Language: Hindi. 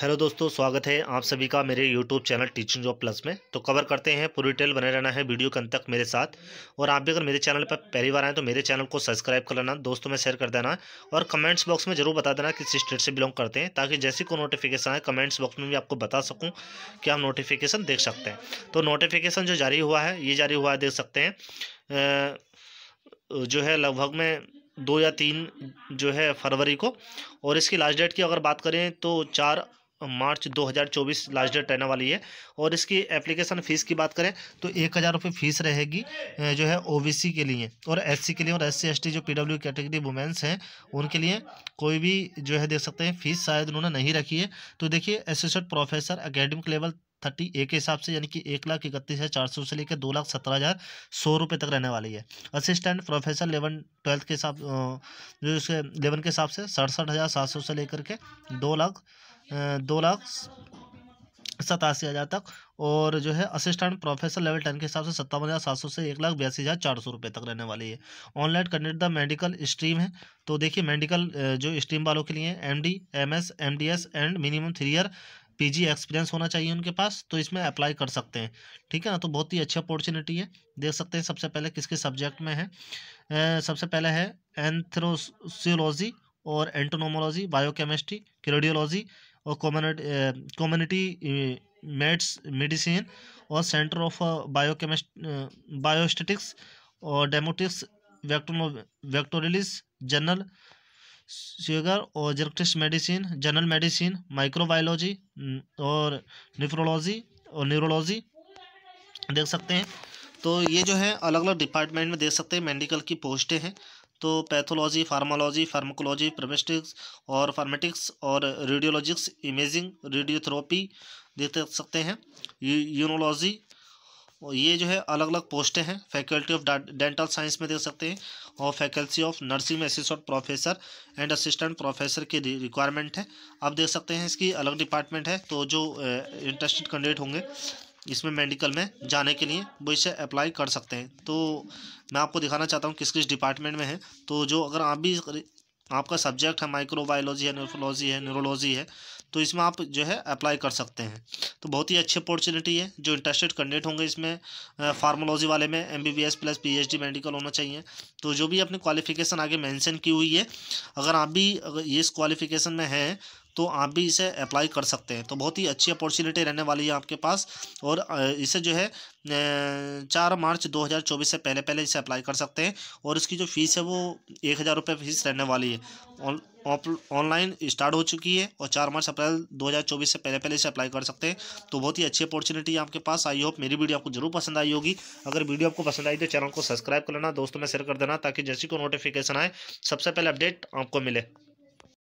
हेलो दोस्तों स्वागत है आप सभी का मेरे YouTube channel teaching job plus में तो कवर करते हैं पूरी डिटेल बने रहना है वीडियो के अंत तक मेरे साथ और आप भी अगर मेरे चैनल पर पहली बार आए तो मेरे चैनल को सब्सक्राइब कर लेना दोस्तों में शेयर कर देना और कमेंट्स बॉक्स में जरूर बता देना किस स्टेट से बिलोंग करते हैं ताकि जैसी कोई नोटिफिकेशन आए कमेंट्स बॉक्स में भी आपको बता सकूँ कि आप नोटिफिकेशन देख सकते हैं तो नोटिफिकेशन जो जारी हुआ है ये जारी हुआ है देख सकते हैं जो है लगभग में दो या तीन जो है फरवरी को और इसकी लास्ट डेट की अगर बात करें तो चार मार्च 2024 लास्ट डेट रहने वाली है और इसकी एप्लीकेशन फ़ीस की बात करें तो एक हज़ार रुपये फ़ीस रहेगी जो है ओबीसी के लिए और एससी के लिए और एससी एसटी जो पीडब्ल्यू कैटेगरी वुमेंस हैं उनके लिए कोई भी जो है देख सकते हैं फ़ीस शायद उन्होंने नहीं रखी है तो देखिए associate professor academic level thirty A के हिसाब से यानी कि एक लाख इकतीस हज़ार चार सौ से लेकर दो लाख सत्रह हज़ार सौ रुपये तक रहने वाली है असिस्टेंट प्रोफेसर लेवन ट्वेल्थ के हिसाब जो उसके लेवन के हिसाब से सड़सठ हज़ार सात सौ से लेकर के दो लाख दो लाख सतासी हज़ार तक और जो है असिस्टेंट प्रोफेसर लेवल टेन के हिसाब से सत्तावन हज़ार सात सौ से एक लाख बयासी हज़ार चार सौ रुपये तक रहने वाली है online candidate the medical stream है तो देखिए मेडिकल जो स्ट्रीम वालों के लिए M D M S M D S and minimum three year PG experience होना चाहिए उनके पास तो इसमें अप्लाई कर सकते हैं ठीक है ना तो बहुत ही अच्छी अपॉर्चुनिटी है देख सकते हैं सबसे पहले किस किस सब्जेक्ट में है ए, सबसे पहले है एंथ्रोसियोलॉजी और एंटोनोमोलॉजी बायोकेमिस्ट्री क्रेडियोलॉजी और कम्युनिटी मेड्स मेडिसिन और सेंटर ऑफ बायोकेमिस्ट बायोस्टेटिक्स और डेमोटिक्स वैक्टोनो वैक्टोरिलिस जनरल शुगर और geriatrics medicine general medicine microbiology और न्यूफ्रोलॉजी और न्यूरोलॉजी देख सकते हैं तो ये जो है अलग अलग डिपार्टमेंट में देख सकते हैं मेडिकल की पोस्टें हैं तो पैथोलॉजी फार्मोलॉजी फार्माकोलॉजी प्रोमेस्टिक्स और फार्मेटिक्स और रेडियोलॉजिक्स इमेजिंग रेडियोथेरोपी देख सकते हैं यूनोलॉजी ये जो है अलग अलग पोस्टें हैं फैकल्टी ऑफ डेंटल साइंस में देख सकते हैं और फैकल्टी ऑफ नर्सिंग में assistant professor and assistant professor की रिक्वायरमेंट है आप देख सकते हैं इसकी अलग डिपार्टमेंट है तो जो इंटरेस्टेड कैंडिडेट होंगे इसमें मेडिकल में जाने के लिए वो इसे अप्लाई कर सकते हैं तो मैं आपको दिखाना चाहता हूँ किस किस डिपार्टमेंट में है तो जो अगर आप भी आपका सब्जेक्ट है माइक्रोबायोलॉजी है न्यूरोलॉजी है न्यूरोलॉजी है तो इसमें आप जो है अप्लाई कर सकते हैं तो बहुत ही अच्छी अपॉर्चुनिटी है जो इंटरेस्टेड कैंडिडेट होंगे इसमें फार्मोलॉजी वाले में एम प्लस पी मेडिकल होना चाहिए तो जो भी अपनी क्वालिफिकेशन आगे मैंशन की हुई है अगर आप भी अगर इस क्वालिफिकेशन में हैं तो आप भी इसे अप्लाई कर सकते हैं तो बहुत ही अच्छी अपॉर्चुनिटी रहने वाली है आपके पास और इसे जो है चार मार्च 2024 से पहले पहले इसे अप्लाई कर सकते हैं और इसकी जो फ़ीस है वो एक हज़ार रुपये फीस रहने वाली है ऑनलाइन स्टार्ट हो चुकी है और चार मार्च अप्रैल 2024 से पहले पहले इसे अप्लाई कर सकते हैं तो बहुत ही अच्छी अपॉर्चुनिटी आपके पास आई होप मेरी वीडियो आपको जरूर पसंद आई होगी अगर वीडियो आपको पसंद आई तो चैनल को सब्सक्राइब कर लेना दोस्तों में शेयर कर देना ताकि जैसी को नोटिफिकेशन आए सबसे पहले अपडेट आपको मिले